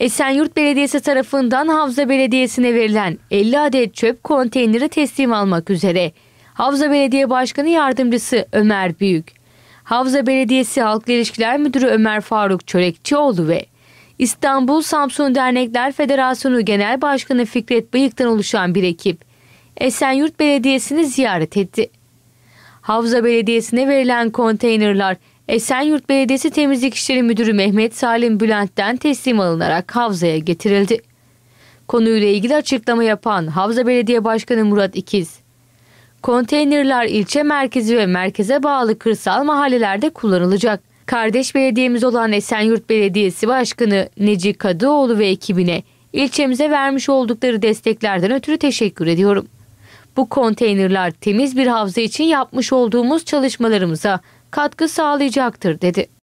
Esenyurt Belediyesi tarafından Havza Belediyesi'ne verilen 50 adet çöp konteyneri teslim almak üzere. Havza Belediye Başkanı Yardımcısı Ömer Büyük, Havza Belediyesi Halkla İlişkiler Müdürü Ömer Faruk Çörekçioğlu ve İstanbul Samsun Dernekler Federasyonu Genel Başkanı Fikret Bıyık'tan oluşan bir ekip Esenyurt Belediyesi'ni ziyaret etti. Havza Belediyesi'ne verilen konteynerler. Esenyurt Belediyesi Temizlik İşleri Müdürü Mehmet Salim Bülent'ten teslim alınarak Havza'ya getirildi. Konuyla ilgili açıklama yapan Havza Belediye Başkanı Murat İkiz, konteynerler ilçe merkezi ve merkeze bağlı kırsal mahallelerde kullanılacak. Kardeş belediyemiz olan Esenyurt Belediyesi Başkanı Neci Kadıoğlu ve ekibine ilçemize vermiş oldukları desteklerden ötürü teşekkür ediyorum. Bu konteynerler temiz bir havza için yapmış olduğumuz çalışmalarımıza katkı sağlayacaktır dedi.